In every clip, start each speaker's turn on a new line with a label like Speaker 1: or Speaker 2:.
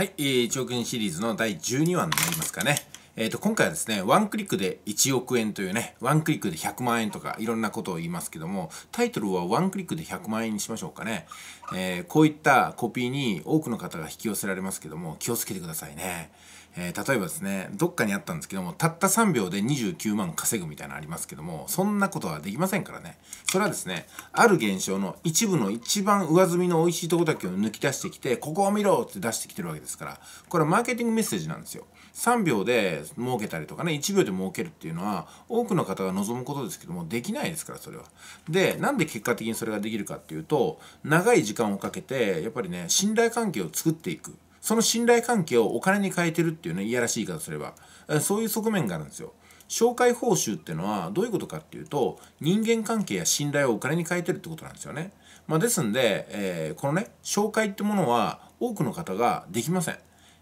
Speaker 1: はい、えー、1億円シリーズの第12話になりますかね。えっ、ー、と、今回はですね、ワンクリックで1億円というね、ワンクリックで100万円とかいろんなことを言いますけども、タイトルはワンクリックで100万円にしましょうかね。えー、こういったコピーに多くの方が引き寄せられますけども、気をつけてくださいね。えー、例えばですねどっかにあったんですけどもたった3秒で29万稼ぐみたいなのありますけどもそんなことはできませんからねそれはですねある現象の一部の一番上積みの美味しいとこだけを抜き出してきてここを見ろって出してきてるわけですからこれはマーケティングメッセージなんですよ3秒で儲けたりとかね1秒で儲けるっていうのは多くの方が望むことですけどもできないですからそれはでなんで結果的にそれができるかっていうと長い時間をかけてやっぱりね信頼関係を作っていくその信頼関係をお金に変えてるっていうね、いやらしい言い方すれば、そういう側面があるんですよ。紹介報酬っていうのはどういうことかっていうと、人間関係や信頼をお金に変えてるってことなんですよね。まあ、ですんで、えー、このね、紹介ってものは多くの方ができません。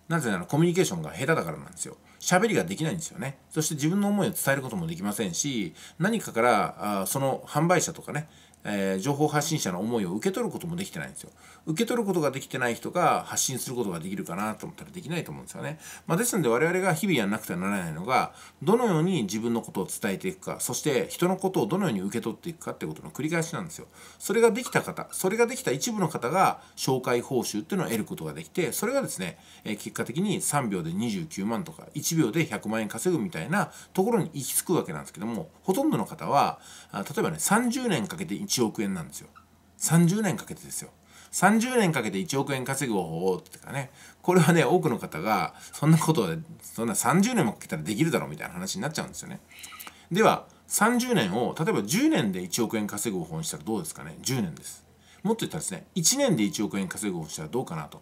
Speaker 1: なぜならコミュニケーションが下手だからなんですよ。喋りができないんですよね。そして自分の思いを伝えることもできませんし、何かから、あその販売者とかね、えー、情報発信者の思いを受け取ることもできてないんですよ。受け取ることができてない人が発信することができるかなと思ったらできないと思うんですよね。まあ、ですので我々が日々やらなくてはならないのがどのように自分のことを伝えていくかそして人のことをどのように受け取っていくかっていうことの繰り返しなんですよ。それができた方それができた一部の方が紹介報酬っていうのを得ることができてそれがですね、えー、結果的に3秒で29万とか1秒で100万円稼ぐみたいなところに行き着くわけなんですけどもほとんどの方は例えばね30年かけて1億円なんですよ30年かけてですよ30年かけて1億円稼ぐ方法ってかねこれはね多くの方がそんなことでそんな30年もかけたらできるだろうみたいな話になっちゃうんですよねでは30年を例えば10年で1億円稼ぐ方法にしたらどうですかね10年ですもっと言ったらですね1年で1億円稼ぐ方法にしたらどうかなと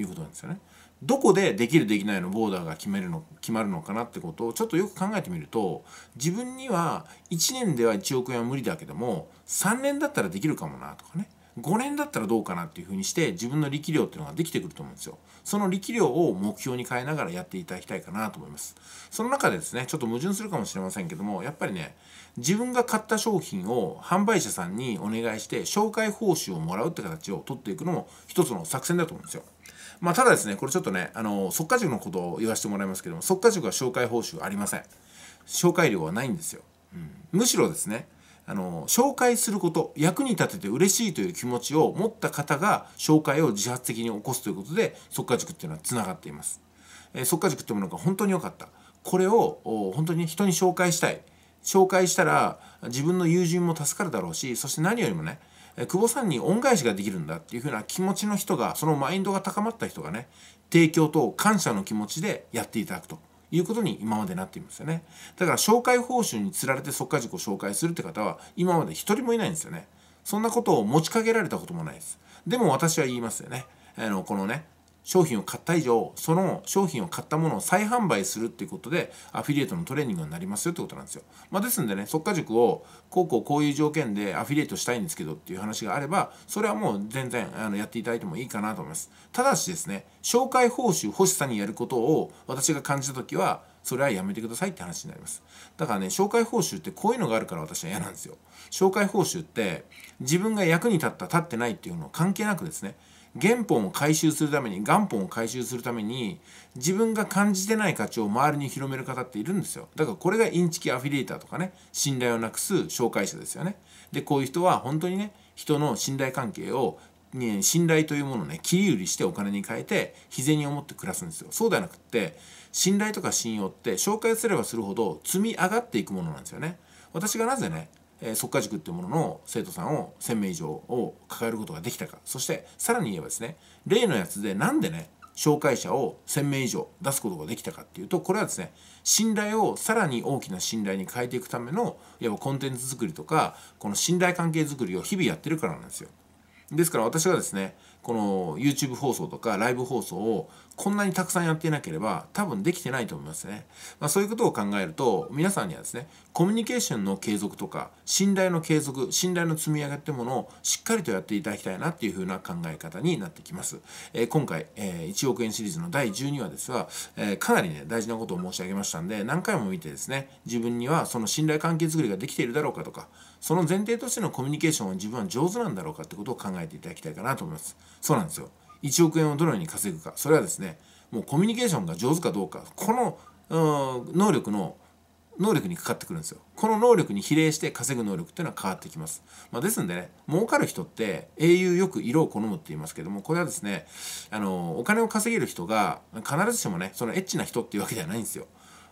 Speaker 1: いうことなんですよね。どこでできるできないのボーダーが決めるの決まるのかなってことをちょっとよく考えてみると自分には1年では1億円は無理だけども3年だったらできるかもなとかね5年だったらどうかなっていうふうにして自分の力量っていうのができてくると思うんですよ。その力量を目標に変えながらやっていただきたいかなと思います。その中でですね、ちょっと矛盾するかもしれませんけども、やっぱりね、自分が買った商品を販売者さんにお願いして紹介報酬をもらうって形を取っていくのも一つの作戦だと思うんですよ。まあ、ただですね、これちょっとね、あの、速稼塾のことを言わせてもらいますけども、速稼塾は紹介報酬ありません。紹介料はないんですよ。うん、むしろですね、あの、紹介すること、役に立てて嬉しいという気持ちを持った方が、紹介を自発的に起こすということで、速稼塾っていうのは繋がっています。えー、速稼塾ってものが本当に良かった。これを、本当に人に紹介したい。紹介したら、自分の友人も助かるだろうし、そして何よりもね、久保さんに恩返しができるんだっていうふうな気持ちの人がそのマインドが高まった人がね提供と感謝の気持ちでやっていただくということに今までなっていますよねだから紹介報酬につられて即可塾を紹介するって方は今まで一人もいないんですよねそんなことを持ちかけられたこともないですでも私は言いますよねあのこのね商品を買った以上その商品を買ったものを再販売するっていうことでアフィリエイトのトレーニングになりますよってことなんですよ、まあ、ですんでね即果塾をこうこうこういう条件でアフィリエイトしたいんですけどっていう話があればそれはもう全然あのやっていただいてもいいかなと思いますただしですね紹介報酬欲しさにやることを私が感じた時はそれはやめてくださいって話になりますだからね紹介報酬ってこういうのがあるから私は嫌なんですよ紹介報酬って自分が役に立った立ってないっていうのを関係なくですね原本を回収するために元本を回収するために自分が感じてない価値を周りに広める方っているんですよだからこれがインチキアフィリエイターとかね信頼をなくす紹介者ですよねでこういう人は本当にね人の信頼関係をね、信頼というものをね切り売りしてお金に変えて日銭を持って暮らすんですよそうではなくって信頼とか信用って紹介すればするほど積み上がっていくものなんですよね私がなぜねえ速化塾っていうものの生徒さんを1,000名以上を抱えることができたかそしてさらに言えばですね例のやつでなんでね紹介者を1,000名以上出すことができたかっていうとこれはですね信頼をさらに大きな信頼に変えていくためのいわばコンテンツ作りとかこの信頼関係づくりを日々やってるからなんですよ。ですから私がですねこの YouTube 放送とかライブ放送をこんなにたくさんやっていなければ多分できてないと思いますね。まあ、そういうことを考えると皆さんにはですねコミュニケーションの継続とか信頼の継続信頼の積み上げってものをしっかりとやっていただきたいなっていうふうな考え方になってきます。えー、今回、えー、1億円シリーズの第12話ですが、えー、かなりね大事なことを申し上げましたんで何回も見てですね自分にはその信頼関係づくりができているだろうかとかその前提としてのコミュニケーションは自分は上手なんだろうかってことを考えていただきたいかなと思います。そうなんですよ1億円をどのように稼ぐかそれはですねもうコミュニケーションが上手かどうかこの能力の能力にかかってくるんですよこの能力に比例して稼ぐ能力っていうのは変わってきます、まあ、ですんでね儲かる人って英雄よく色を好むって言いますけどもこれはですねあのお金を稼げる人が必ずしもねそのエッチな人っていうわけではないんですよ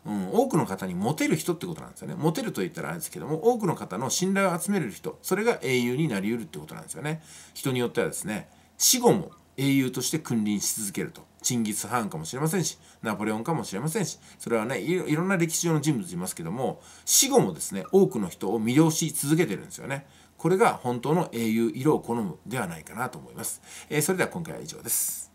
Speaker 1: うん、多くの方にモテる人ってことなんですよね。モテると言ったらあれですけども、多くの方の信頼を集める人、それが英雄になりうるってことなんですよね。人によってはですね、死後も英雄として君臨し続けると。チンギス・ハーンかもしれませんし、ナポレオンかもしれませんし、それはね、いろんな歴史上の人物いますけども、死後もですね、多くの人を魅了し続けてるんですよね。これが本当の英雄色を好むではないかなと思います。えー、それでは今回は以上です。